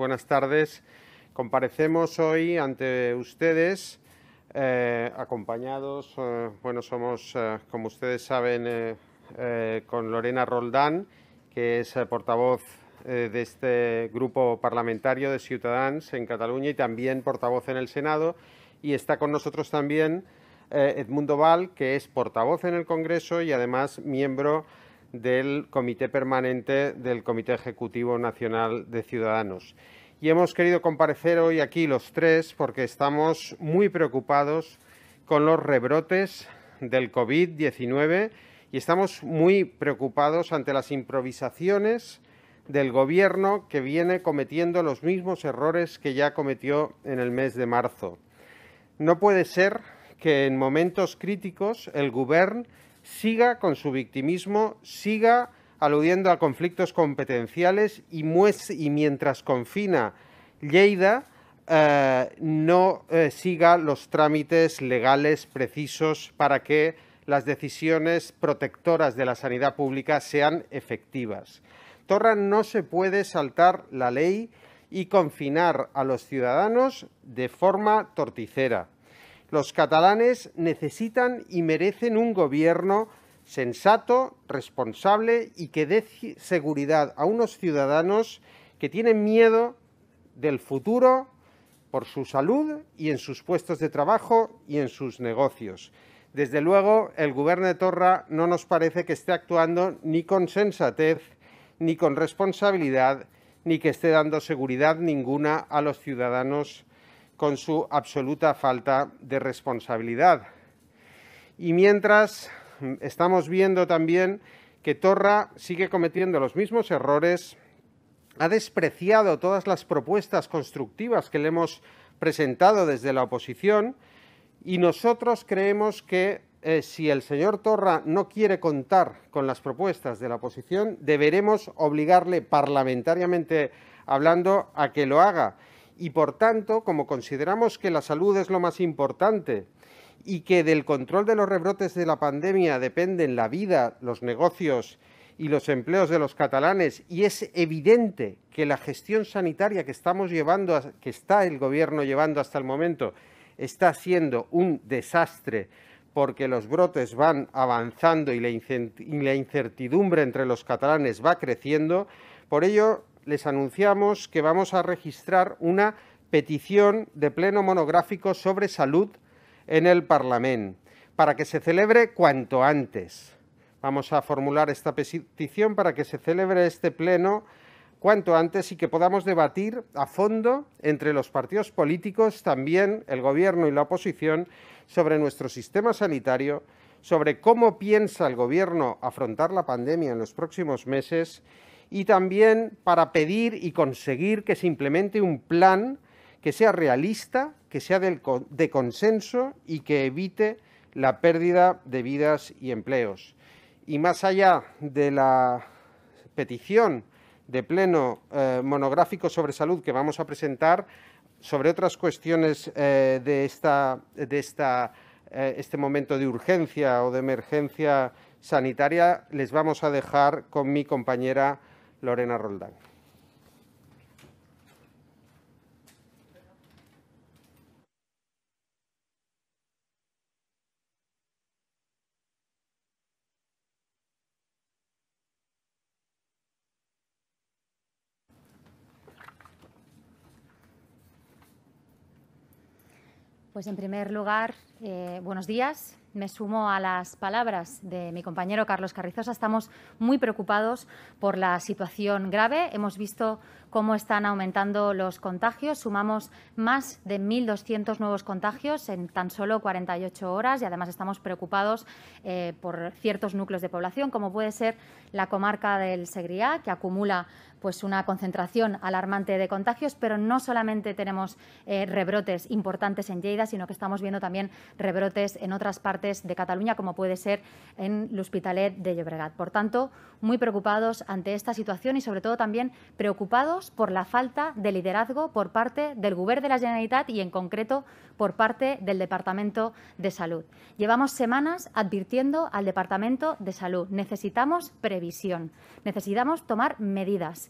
Buenas tardes. Comparecemos hoy ante ustedes, eh, acompañados, eh, bueno, somos, eh, como ustedes saben, con Lorena Roldán, que es portavoz de este grupo parlamentario de Ciudadanos en Cataluña y también portavoz en el Senado. Y está con nosotros también Edmundo Val, que es portavoz en el Congreso y además miembro del Comité Permanente del Comité Ejecutivo Nacional de Ciudadanos. Y hemos querido comparecer hoy aquí los tres porque estamos muy preocupados con los rebrotes del COVID-19 y estamos muy preocupados ante las improvisaciones del Gobierno que viene cometiendo los mismos errores que ya cometió en el mes de marzo. No puede ser que en momentos críticos el Gobierno siga con su victimismo, siga aludiendo a conflictos competenciales y, y mientras confina Lleida, eh, no eh, siga los trámites legales precisos para que las decisiones protectoras de la sanidad pública sean efectivas. Torra no se puede saltar la ley y confinar a los ciudadanos de forma torticera. Los catalanes necesitan y merecen un gobierno sensato, responsable y que dé seguridad a unos ciudadanos que tienen miedo del futuro por su salud y en sus puestos de trabajo y en sus negocios. Desde luego, el Gobierno de Torra no nos parece que esté actuando ni con sensatez, ni con responsabilidad, ni que esté dando seguridad ninguna a los ciudadanos con su absoluta falta de responsabilidad. Y mientras mm, estamos viendo también que Torra sigue cometiendo los mismos errores, ha despreciado todas las propuestas constructivas que le hemos presentado desde la oposición y nosotros creemos que eh, si el señor Torra no quiere contar con las propuestas de la oposición, deberemos obligarle parlamentariamente hablando a que lo haga y por tanto, como consideramos que la salud es lo más importante y que del control de los rebrotes de la pandemia dependen la vida, los negocios y los empleos de los catalanes y es evidente que la gestión sanitaria que estamos llevando, que está el gobierno llevando hasta el momento, está siendo un desastre porque los brotes van avanzando y la incertidumbre entre los catalanes va creciendo. Por ello, les anunciamos que vamos a registrar una petición de pleno monográfico sobre salud en el Parlamento, para que se celebre cuanto antes. Vamos a formular esta petición para que se celebre este pleno cuanto antes y que podamos debatir a fondo entre los partidos políticos, también el Gobierno y la oposición, sobre nuestro sistema sanitario, sobre cómo piensa el Gobierno afrontar la pandemia en los próximos meses y también para pedir y conseguir que se implemente un plan que sea realista, que sea de consenso y que evite la pérdida de vidas y empleos. Y más allá de la petición de pleno eh, monográfico sobre salud que vamos a presentar, sobre otras cuestiones eh, de, esta, de esta, eh, este momento de urgencia o de emergencia sanitaria, les vamos a dejar con mi compañera Lorena Roldán. Pues en primer lugar, eh, buenos días me sumo a las palabras de mi compañero Carlos Carrizosa. Estamos muy preocupados por la situación grave. Hemos visto cómo están aumentando los contagios. Sumamos más de 1.200 nuevos contagios en tan solo 48 horas y además estamos preocupados eh, por ciertos núcleos de población, como puede ser la comarca del Segriá, que acumula pues una concentración alarmante de contagios, pero no solamente tenemos eh, rebrotes importantes en Lleida, sino que estamos viendo también rebrotes en otras partes de Cataluña, como puede ser en el Hospitalet de Llobregat. Por tanto, muy preocupados ante esta situación y sobre todo también preocupados por la falta de liderazgo por parte del Gobierno de la Generalitat y en concreto por parte del Departamento de Salud. Llevamos semanas advirtiendo al Departamento de Salud. Necesitamos previsión, necesitamos tomar medidas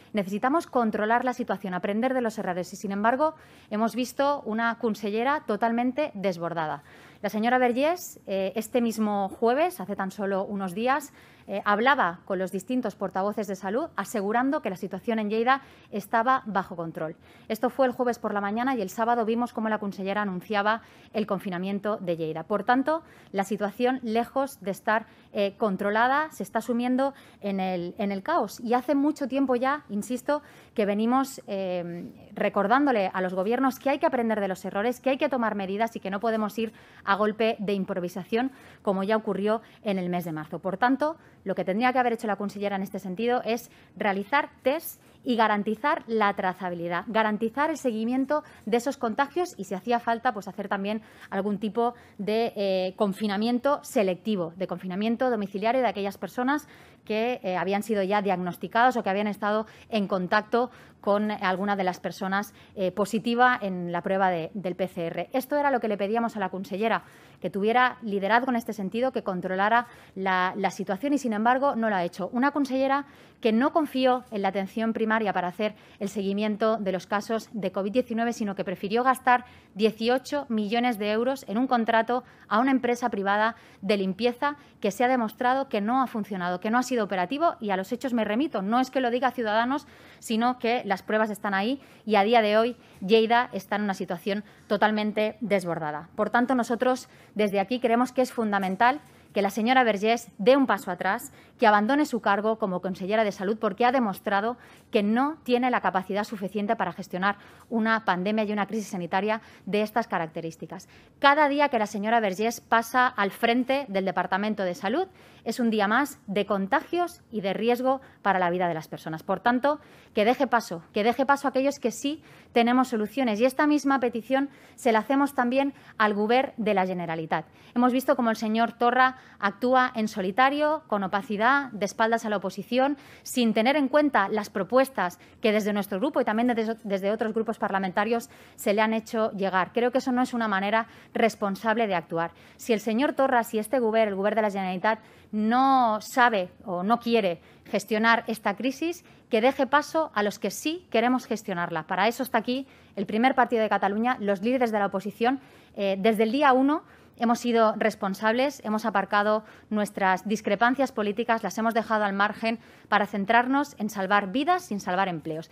Necesitamos controlar la situación, aprender de los errores y, sin embargo, hemos visto una consellera totalmente desbordada. La señora Vergés, eh, este mismo jueves, hace tan solo unos días, eh, hablaba con los distintos portavoces de salud asegurando que la situación en Lleida estaba bajo control. Esto fue el jueves por la mañana y el sábado vimos cómo la consellera anunciaba el confinamiento de Lleida. Por tanto, la situación, lejos de estar eh, controlada, se está sumiendo en el, en el caos. Y hace mucho tiempo ya, insisto, que venimos em, recordándole a los gobiernos que hay que aprender de los errores, que hay que tomar medidas y que no podemos ir a golpe de improvisación, como ya ocurrió en el mes de marzo. Por tanto, lo que tendría que haber hecho la consellera en este sentido es realizar test y garantizar la trazabilidad, garantizar el seguimiento de esos contagios y si hacía falta, pues hacer también algún tipo de eh, confinamiento selectivo, de confinamiento domiciliario de aquellas personas que eh, habían sido ya diagnosticadas o que habían estado en contacto con alguna de las personas eh, positiva en la prueba del PCR. Esto era lo que le pedíamos a la consellera, que tuviera liderazgo en este sentido, que controlara la, la situación y, sin embargo, no lo ha hecho. Una consellera que no confió en la atención primaria para hacer el seguimiento de los casos de COVID-19, sino que prefirió gastar 18 millones de euros en un contrato a una empresa privada de limpieza que se ha demostrado que no ha funcionado, que no ha sido operativo y a los hechos me remito. No es que lo diga Ciudadanos, sino que las pruebas están ahí y a día de hoy Lleida está en una situación totalmente desbordada. Por tanto, nosotros desde aquí creemos que es fundamental que la señora Vergés dé un paso atrás, que abandone su cargo como consellera de salud porque ha demostrado que no tiene la capacidad suficiente para gestionar una pandemia y una crisis sanitaria de estas características. Cada día que la señora Vergés pasa al frente del Departamento de Salud es un día más de contagios y de riesgo para la vida de las personas. Por tanto, que deje paso, que deje paso a aquellos que sí tenemos soluciones. Y esta misma petición se la hacemos también al Guber de la Generalitat. Hemos visto cómo el señor Torra actúa en solitario, con opacidad, de espaldas a la oposición, sin tener en cuenta las propuestas que desde nuestro grupo y también desde, otros grupos parlamentarios se le han hecho llegar. Creo que eso no es una manera responsable de actuar. Si el señor Torra, si este Guber, el Guber de la Generalitat, no sabe o no quiere gestionar esta crisis que deje paso a los que sí queremos gestionarla. Para eso está aquí el primer partido de Cataluña, los líderes de la oposición. Eh, desde el día uno hemos sido responsables, hemos aparcado nuestras discrepancias políticas, las hemos dejado al margen para centrarnos en salvar vidas sin salvar empleos.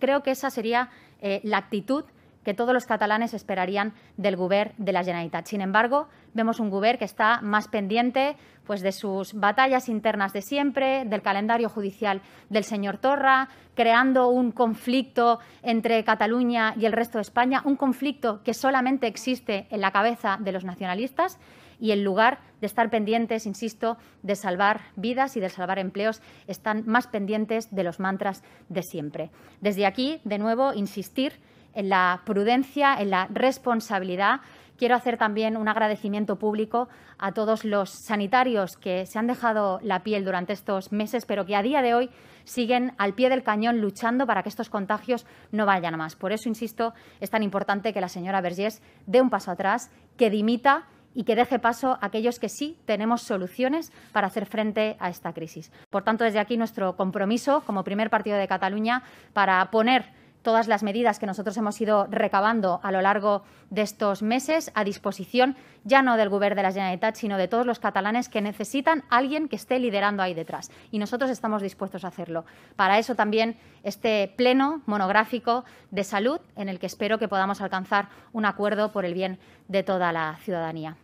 creo que esa sería eh, la actitud que todos los catalanes esperarían del govern de la Generalitat. Sin embargo, vemos un govern que está más pendiente pues, de sus batallas internas de siempre, del calendario judicial del señor Torra, creando un conflicto entre Cataluña y el resto de España, un conflicto que solamente existe en la cabeza de los nacionalistas y en lugar de estar pendientes, insisto, de salvar vidas y de salvar empleos, están más pendientes de los mantras de siempre. Desde aquí, de nuevo, insistir en la prudencia, en la responsabilidad. Quiero hacer también un agradecimiento público a todos los sanitarios que se han dejado la piel durante estos meses, pero que a día de hoy siguen al pie del cañón luchando para que estos contagios no vayan a más. Por eso, insisto, es tan importante que la señora Vergés dé un paso atrás, que dimita y que deje paso a aquellos que sí tenemos soluciones para hacer frente a esta crisis. Por tanto, desde aquí nuestro compromiso como primer partido de Cataluña para poner todas las medidas que nosotros hemos ido recabando a lo largo de estos meses a disposición ya no del Gobierno de la Generalitat, sino de todos los catalanes que necesitan alguien que esté liderando ahí detrás. Y nosotros estamos dispuestos a hacerlo. Para eso también este pleno monográfico de salud en el que espero que podamos alcanzar un acuerdo por el bien de toda la ciudadanía.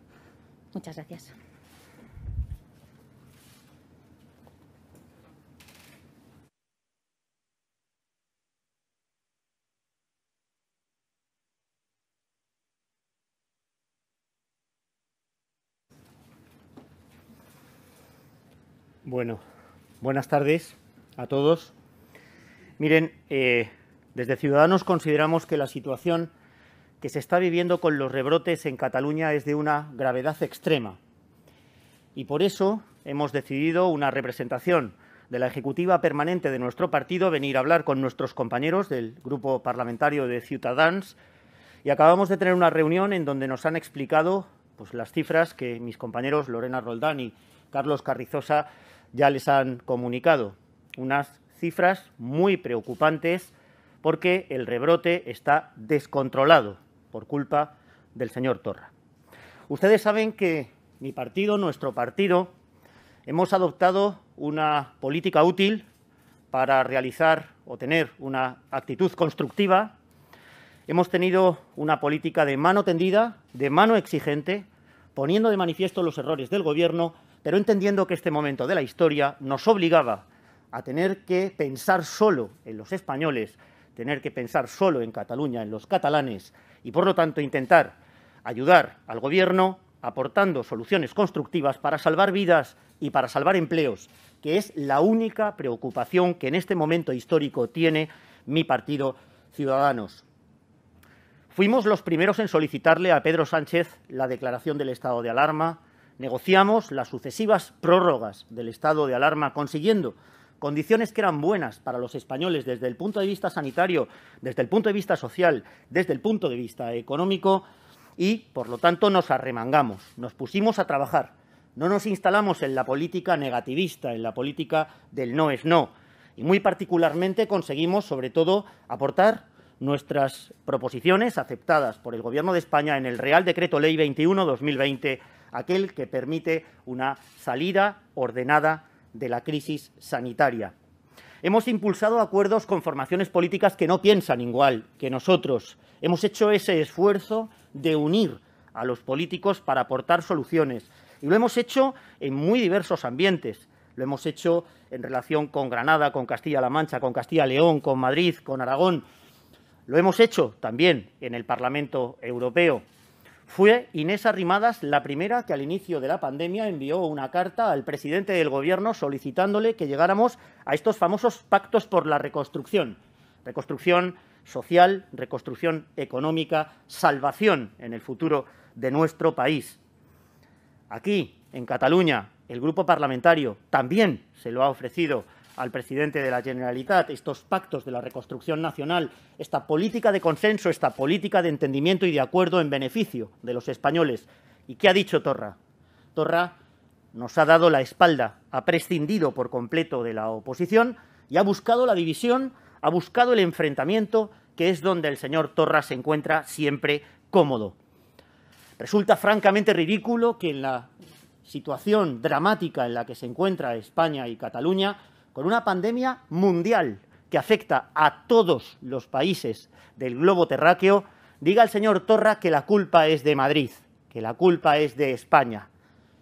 Muchas gracias. Bueno, buenas tardes a todos. Miren, eh, desde Ciudadanos consideramos que la situación que se está viviendo con los rebrotes en Cataluña es de una gravedad extrema. Y por eso hemos decidido una representación de la Ejecutiva Permanente de nuestro partido venir a hablar con nuestros compañeros del Grupo Parlamentario de Ciudadanos Y acabamos de tener una reunión en donde nos han explicado pues, las cifras que mis compañeros Lorena Roldán y Carlos Carrizosa ya les han comunicado. Unas cifras muy preocupantes porque el rebrote está descontrolado por culpa del señor Torra. Ustedes saben que mi partido, nuestro partido, hemos adoptado una política útil para realizar o tener una actitud constructiva. Hemos tenido una política de mano tendida, de mano exigente, poniendo de manifiesto los errores del Gobierno pero entendiendo que este momento de la historia nos obligaba a tener que pensar solo en los españoles, tener que pensar solo en Cataluña, en los catalanes, y por lo tanto intentar ayudar al Gobierno aportando soluciones constructivas para salvar vidas y para salvar empleos, que es la única preocupación que en este momento histórico tiene mi partido Ciudadanos. Fuimos los primeros en solicitarle a Pedro Sánchez la declaración del estado de alarma, negociamos las sucesivas prórrogas del estado de alarma, consiguiendo condiciones que eran buenas para los españoles desde el punto de vista sanitario, desde el punto de vista social, desde el punto de vista económico y, por lo tanto, nos arremangamos, nos pusimos a trabajar. No nos instalamos en la política negativista, en la política del no es no. Y muy particularmente conseguimos, sobre todo, aportar nuestras proposiciones aceptadas por el Gobierno de España en el Real Decreto Ley 21-2020 aquel que permite una salida ordenada de la crisis sanitaria. Hemos impulsado acuerdos con formaciones políticas que no piensan igual que nosotros. Hemos hecho ese esfuerzo de unir a los políticos para aportar soluciones. Y lo hemos hecho en muy diversos ambientes. Lo hemos hecho en relación con Granada, con Castilla-La Mancha, con Castilla-León, con Madrid, con Aragón. Lo hemos hecho también en el Parlamento Europeo fue Inés Arrimadas la primera que al inicio de la pandemia envió una carta al presidente del Gobierno solicitándole que llegáramos a estos famosos pactos por la reconstrucción. Reconstrucción social, reconstrucción económica, salvación en el futuro de nuestro país. Aquí, en Cataluña, el grupo parlamentario también se lo ha ofrecido al presidente de la Generalitat, estos pactos de la reconstrucción nacional, esta política de consenso, esta política de entendimiento y de acuerdo en beneficio de los españoles. ¿Y qué ha dicho Torra? Torra nos ha dado la espalda, ha prescindido por completo de la oposición y ha buscado la división, ha buscado el enfrentamiento, que es donde el señor Torra se encuentra siempre cómodo. Resulta francamente ridículo que en la situación dramática en la que se encuentra España y Cataluña, con una pandemia mundial que afecta a todos los países del globo terráqueo, diga el señor Torra que la culpa es de Madrid, que la culpa es de España.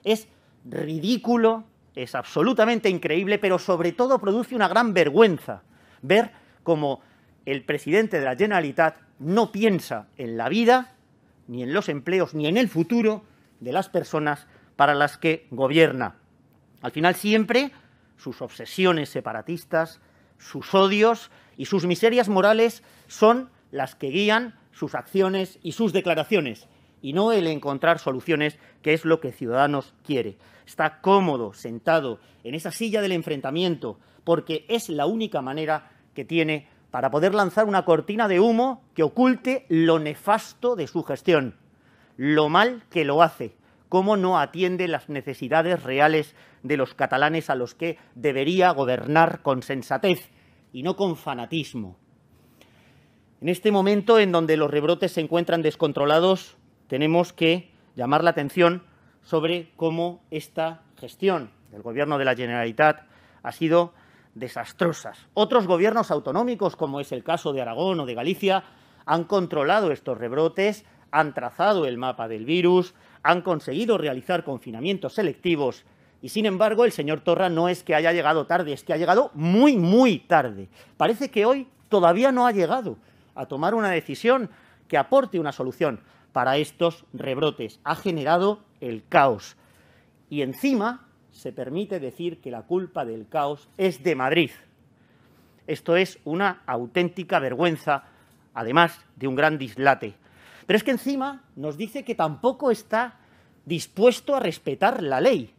Es ridículo, es absolutamente increíble, pero sobre todo produce una gran vergüenza ver cómo el presidente de la Generalitat no piensa en la vida, ni en los empleos, ni en el futuro de las personas para las que gobierna. Al final siempre sus obsesiones separatistas, sus odios y sus miserias morales son las que guían sus acciones y sus declaraciones, y no el encontrar soluciones, que es lo que Ciudadanos quiere. Está cómodo, sentado en esa silla del enfrentamiento, porque es la única manera que tiene para poder lanzar una cortina de humo que oculte lo nefasto de su gestión, lo mal que lo hace, cómo no atiende las necesidades reales de los catalanes a los que debería gobernar con sensatez y no con fanatismo. En este momento en donde los rebrotes se encuentran descontrolados, tenemos que llamar la atención sobre cómo esta gestión del gobierno de la Generalitat ha sido desastrosa. Otros gobiernos autonómicos, como es el caso de Aragón o de Galicia, han controlado estos rebrotes, han trazado el mapa del virus, han conseguido realizar confinamientos selectivos y sin embargo el señor Torra no es que haya llegado tarde, es que ha llegado muy, muy tarde. Parece que hoy todavía no ha llegado a tomar una decisión que aporte una solución para estos rebrotes. Ha generado el caos. Y encima se permite decir que la culpa del caos es de Madrid. Esto es una auténtica vergüenza, además de un gran dislate. Pero es que encima nos dice que tampoco está dispuesto a respetar la ley.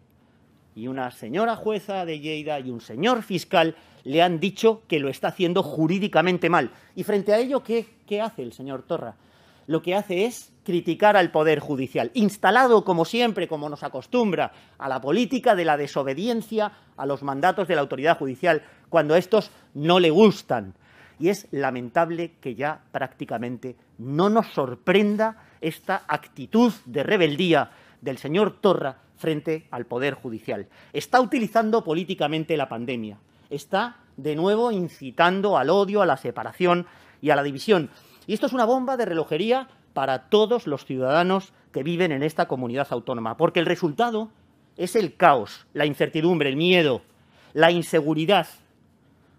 Y una señora jueza de Lleida y un señor fiscal le han dicho que lo está haciendo jurídicamente mal. Y frente a ello, ¿qué, hace el señor Torra? Lo que hace es criticar al Poder Judicial, instalado como siempre, como nos acostumbra, a la política de la desobediencia a los mandatos de la autoridad judicial, cuando a estos no le gustan. Y es lamentable que ya prácticamente no nos sorprenda esta actitud de rebeldía del señor Torra frente al Poder Judicial. Está utilizando políticamente la pandemia. Está, de nuevo, incitando al odio, a la separación y a la división. Y esto es una bomba de relojería para todos los ciudadanos que viven en esta comunidad autónoma, porque el resultado es el caos, la incertidumbre, el miedo, la inseguridad,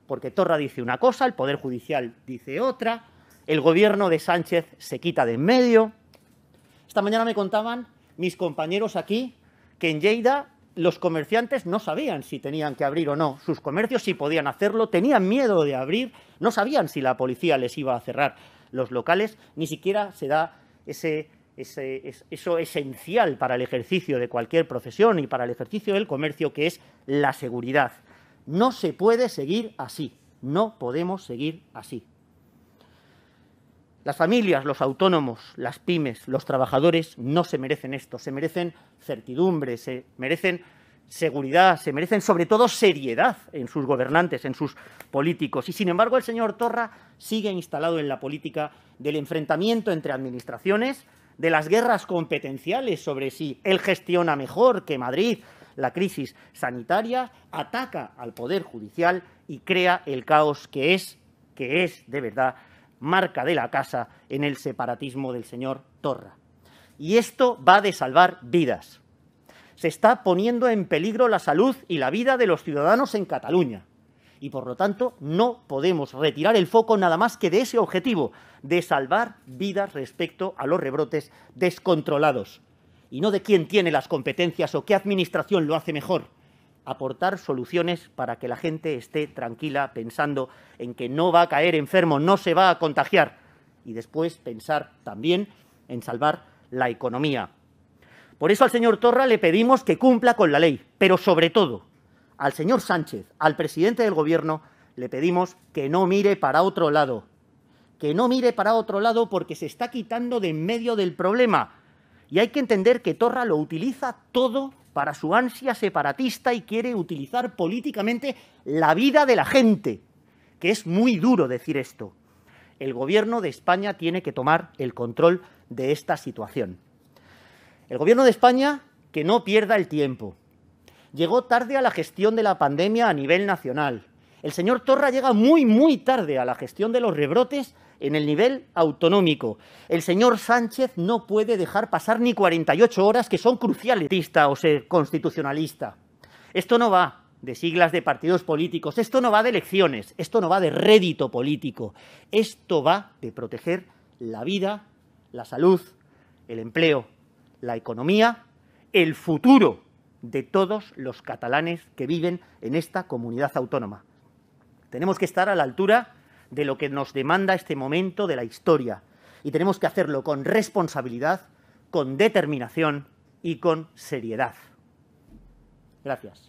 porque Torra dice una cosa, el Poder Judicial dice otra, el gobierno de Sánchez se quita de en medio. Esta mañana me contaban mis compañeros aquí que en Lleida los comerciantes no sabían si tenían que abrir o no sus comercios, si podían hacerlo, tenían miedo de abrir, no sabían si la policía les iba a cerrar los locales, ni siquiera se da ese, eso esencial para el ejercicio de cualquier profesión y para el ejercicio del comercio, que es la seguridad. No se puede seguir así, no podemos seguir así. Las familias, los autónomos, las pymes, los trabajadores no se merecen esto, se merecen certidumbre, se merecen seguridad, se merecen sobre todo seriedad en sus gobernantes, en sus políticos. Y sin embargo, el señor Torra sigue instalado en la política del enfrentamiento entre administraciones, de las guerras competenciales sobre si él gestiona mejor que Madrid la crisis sanitaria, ataca al Poder Judicial y crea el caos que es, que es de verdad marca de la casa en el separatismo del señor Torra. Y esto va de salvar vidas. Se está poniendo en peligro la salud y la vida de los ciudadanos en Cataluña. Y por lo tanto, no podemos retirar el foco nada más que de ese objetivo, de salvar vidas respecto a los rebrotes descontrolados. Y no de quién tiene las competencias o qué administración lo hace mejor aportar soluciones para que la gente esté tranquila pensando en que no va a caer enfermo, no se va a contagiar y después pensar también en salvar la economía. Por eso al señor Torra le pedimos que cumpla con la ley, pero sobre todo al señor Sánchez, al presidente del Gobierno, le pedimos que no mire para otro lado, que no mire para otro lado porque se está quitando de en medio del problema. Y hay que entender que Torra lo utiliza todo para su ansia separatista y quiere utilizar políticamente la vida de la gente, que es muy duro decir esto. El gobierno de España tiene que tomar el control de esta situación. El gobierno de España que no pierda el tiempo. Llegó tarde a la gestión de la pandemia a nivel nacional. El señor Torra llega muy, muy tarde a la gestión de los rebrotes en el nivel autonómico. El señor Sánchez no puede dejar pasar ni 48 horas que son cruciales, o ser constitucionalista. Esto no va de siglas de partidos políticos, esto no va de elecciones, esto no va de rédito político, esto va de proteger la vida, la salud, el empleo, la economía, el futuro de todos los catalanes que viven en esta comunidad autónoma. Tenemos que estar a la altura de lo que nos demanda este momento de la historia. Y tenemos que hacerlo con responsabilidad, con determinación y con seriedad. Gracias.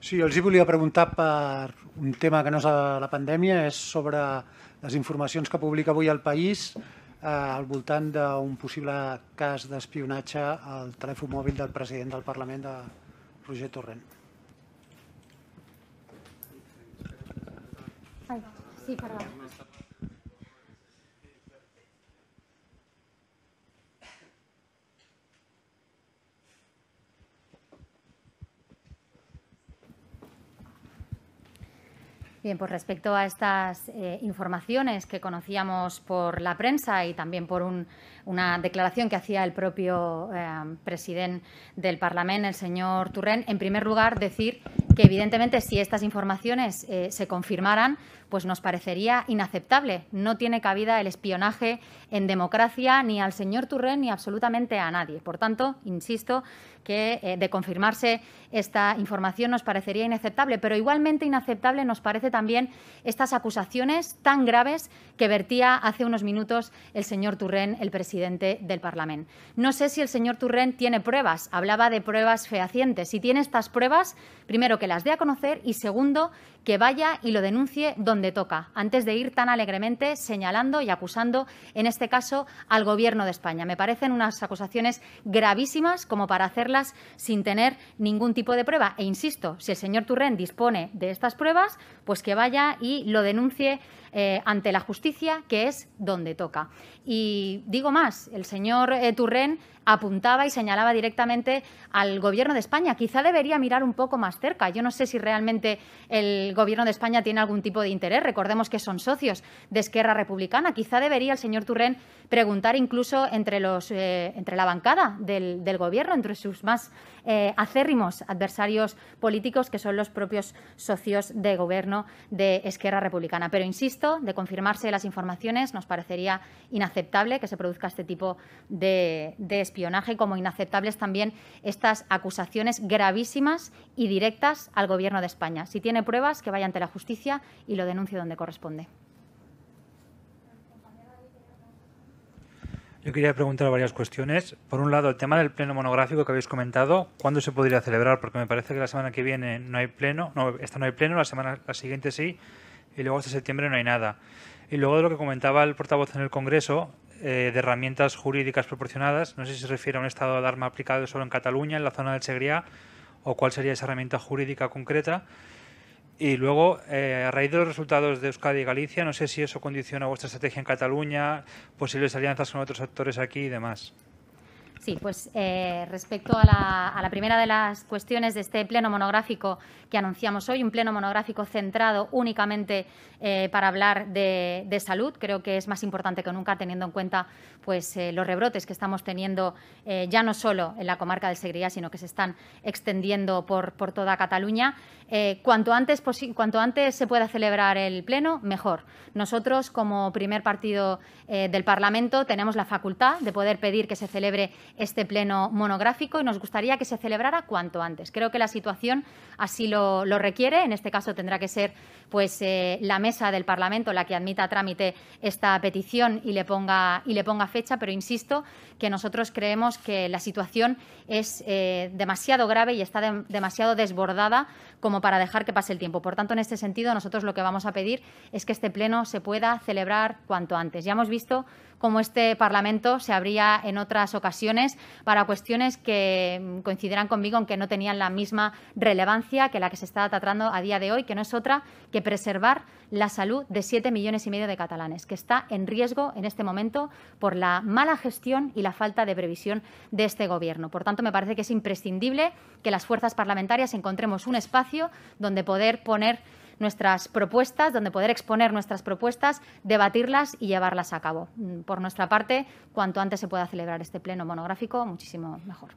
Sí, els hi volia preguntar para un tema que nos és la pandemia, es sobre las informaciones que publica hoy el País Eh, al voltant d'un possible cas d'espionatge al telèfon mòbil del president del Parlament, de Roger Torrent. sí, perdó. Bien, pues respecto a estas eh, informaciones que conocíamos por la prensa y también por un una declaración que hacía el propio eh, presidente del Parlamento, el señor Turren. En primer lugar, decir que evidentemente si estas informaciones eh, se confirmaran, pues nos parecería inaceptable. No tiene cabida el espionaje en democracia ni al señor Turren ni absolutamente a nadie. Por tanto, insisto que eh, de confirmarse esta información nos parecería inaceptable, pero igualmente inaceptable nos parece también estas acusaciones tan graves que vertía hace unos minutos el señor Turren, el presidente del Parlamento. No sé si el señor Turrén tiene pruebas, hablaba de pruebas fehacientes. Si tiene estas pruebas, primero que las dé a conocer y segundo que vaya y lo denuncie donde toca, antes de ir tan alegremente señalando y acusando, en este caso, al Gobierno de España. Me parecen unas acusaciones gravísimas como para hacerlas sin tener ningún tipo de prueba. E insisto, si el señor Turrén dispone de estas pruebas, pues que vaya y lo denuncie eh, ante la justicia, que es donde toca. Y digo más, el señor eh, Turren apuntaba y señalaba directamente al Gobierno de España. Quizá debería mirar un poco más cerca. Yo no sé si realmente el Gobierno de España tiene algún tipo de interés. Recordemos que son socios de Esquerra Republicana. Quizá debería el señor Turren preguntar incluso entre, los, eh, entre la bancada del, Gobierno, entre sus más eh, acérrimos adversarios políticos, que son los propios socios de Gobierno de Esquerra Republicana. Pero insisto, de confirmarse las informaciones, nos parecería inaceptable que se produzca este tipo de, de espionaje como inaceptables también estas acusaciones gravísimas y directas al Gobierno de España. Si tiene pruebas, que vaya ante la justicia y lo denuncie donde corresponde. Yo quería preguntar varias cuestiones. Por un lado, el tema del pleno monográfico que habéis comentado, ¿cuándo se podría celebrar? Porque me parece que la semana que viene no hay pleno, no, esta no hay pleno, la semana la siguiente sí, y luego hasta septiembre no hay nada. Y luego de lo que comentaba el portavoz en el Congreso, eh, de herramientas jurídicas proporcionadas. No sé si se refiere a un estado de alarma aplicado solo en Cataluña, en la zona del Segrià, o cuál sería esa herramienta jurídica concreta. Y luego, eh, a raíz de los resultados de Euskadi y Galicia, no sé si eso condiciona vuestra estrategia en Cataluña, posibles alianzas con otros actores aquí y demás. Sí, pues eh, respecto a la, a la, primera de las cuestiones de este pleno monográfico que anunciamos hoy, un pleno monográfico centrado únicamente eh, para hablar de, salud. Creo que es más importante que nunca teniendo en cuenta pues, eh, los rebrotes que estamos teniendo eh, ya no solo en la comarca del Segrià, sino que se están extendiendo por, por toda Cataluña. cuanto, antes cuanto antes se pueda celebrar el Pleno, mejor. Nosotros, como primer partido del Parlamento, tenemos la facultad de poder pedir que se celebre este Pleno monográfico y nos gustaría que se celebrara cuanto antes. Creo que la situación así lo, lo requiere. En este caso tendrá que ser pues, la mesa del Parlamento la que admita a trámite esta petición y le ponga, y le ponga fecha, pero insisto que nosotros creemos que la situación es eh, demasiado grave y está demasiado desbordada como para dejar que pase el tiempo. Por tanto, en este sentido, nosotros lo que vamos a pedir es que este Pleno se pueda celebrar cuanto antes. Ya hemos visto como este Parlamento se abría en otras ocasiones para cuestiones que coincidirán conmigo, aunque no tenían la misma relevancia que la que se está tratando a día de hoy, que no es otra que preservar la salud de siete millones y medio de catalanes, que está en riesgo en este momento por la mala gestión y la falta de previsión de este Gobierno. Por tanto, me parece que es imprescindible que las fuerzas parlamentarias encontremos un espacio donde poder poner nuestras propuestas, donde poder exponer nuestras propuestas, debatirlas y llevarlas a cabo. Mm, por nuestra parte, cuanto antes se pueda celebrar este pleno monográfico, muchísimo mejor.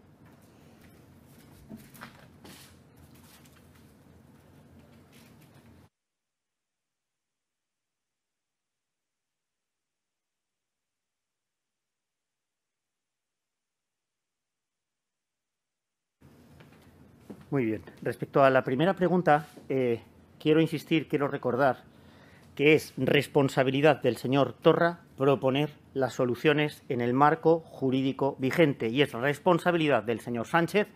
Muy bien. Respecto a la primera pregunta, eh, quiero insistir, quiero recordar que es responsabilidad del señor Torra proponer las soluciones en el marco jurídico vigente y es responsabilidad del señor Sánchez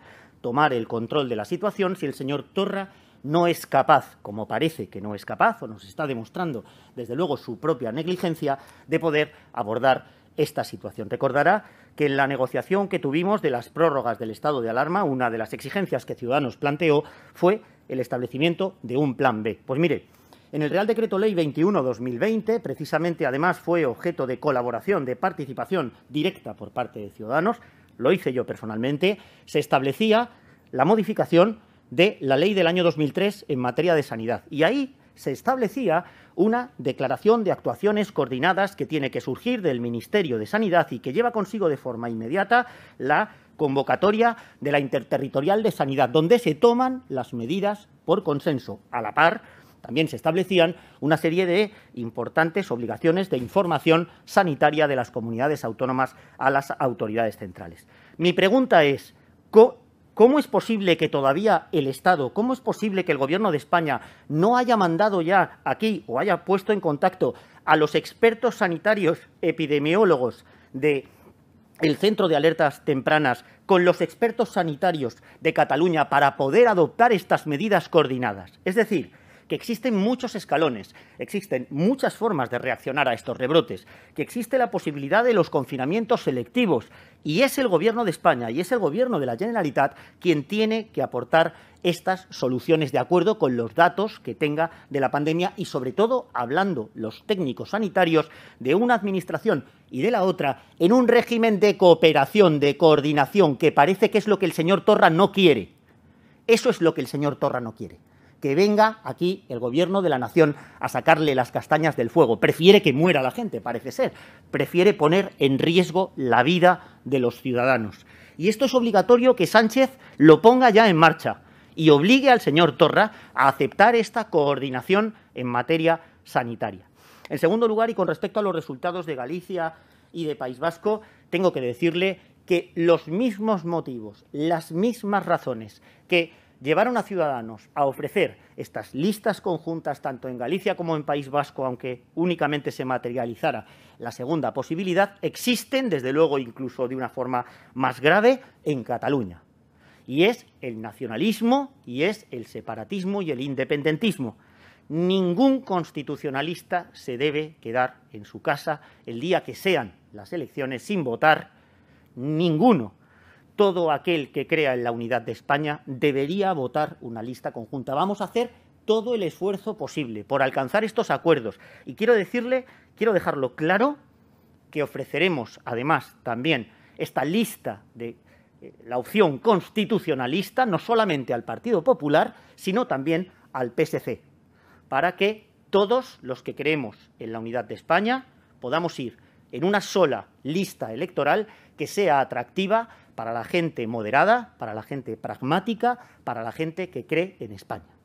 tomar el control de la situación si el señor Torra no es capaz, como parece que no es capaz, o nos está demostrando desde luego su propia negligencia, de poder abordar esta situación. Recordará que en la negociación que tuvimos de las prórrogas del estado de alarma, una de las exigencias que Ciudadanos planteó fue el establecimiento de un plan B. Pues mire, en el Real Decreto Ley 21-2020, precisamente además fue objeto de colaboración, de participación directa por parte de Ciudadanos, lo hice yo personalmente, se establecía la modificación de la ley del año 2003 en materia de sanidad. Y ahí se establecía una declaración de actuaciones coordinadas que tiene que surgir del Ministerio de Sanidad y que lleva consigo de forma inmediata la convocatoria de la Interterritorial de Sanidad, donde se toman las medidas por consenso. A la par, también se establecían una serie de importantes obligaciones de información sanitaria de las comunidades autónomas a las autoridades centrales. Mi pregunta es, ¿Cómo es posible que todavía el Estado, cómo es posible que el Gobierno de España no haya mandado ya aquí o haya puesto en contacto a los expertos sanitarios epidemiólogos de el Centro de Alertas Tempranas con los expertos sanitarios de Cataluña para poder adoptar estas medidas coordinadas. Es decir, que existen muchos escalones, existen muchas formas de reaccionar a estos rebrotes, que existe la posibilidad de los confinamientos selectivos y es el Gobierno de España y es el Gobierno de la Generalitat quien tiene que aportar estas soluciones de acuerdo con los datos que tenga de la pandemia y sobre todo hablando los técnicos sanitarios de una administración y de la otra en un régimen de cooperación, de coordinación, que parece que es lo que el señor Torra no quiere. Eso es lo que el señor Torra no quiere que venga aquí el gobierno de la nación a sacarle las castañas del fuego. Prefiere que muera la gente, parece ser. Prefiere poner en riesgo la vida de los ciudadanos. Y esto es obligatorio que Sánchez lo ponga ya en marcha y obligue al señor Torra a aceptar esta coordinación en materia sanitaria. En segundo lugar, y con respecto a los resultados de Galicia y de País Vasco, tengo que decirle que los mismos motivos, las mismas razones que llevaron a Ciudadanos a ofrecer estas listas conjuntas tanto en Galicia como en País Vasco, aunque únicamente se materializara la segunda posibilidad, existen, desde luego, incluso de una forma más grave, en Cataluña y es el nacionalismo y es el separatismo y el independentismo. Ningún constitucionalista se debe quedar en su casa el día que sean las elecciones sin votar. Ninguno. Todo aquel que crea en la unidad de España debería votar una lista conjunta. Vamos a hacer todo el esfuerzo posible por alcanzar estos acuerdos. Y quiero decirle, quiero dejarlo claro, que ofreceremos además también esta lista de la opción constitucionalista no solamente al Partido Popular, sino también al PSC, para que todos los que creemos en la unidad de España podamos ir en una sola lista electoral que sea atractiva para la gente moderada, para la gente pragmática, para la gente que cree en España.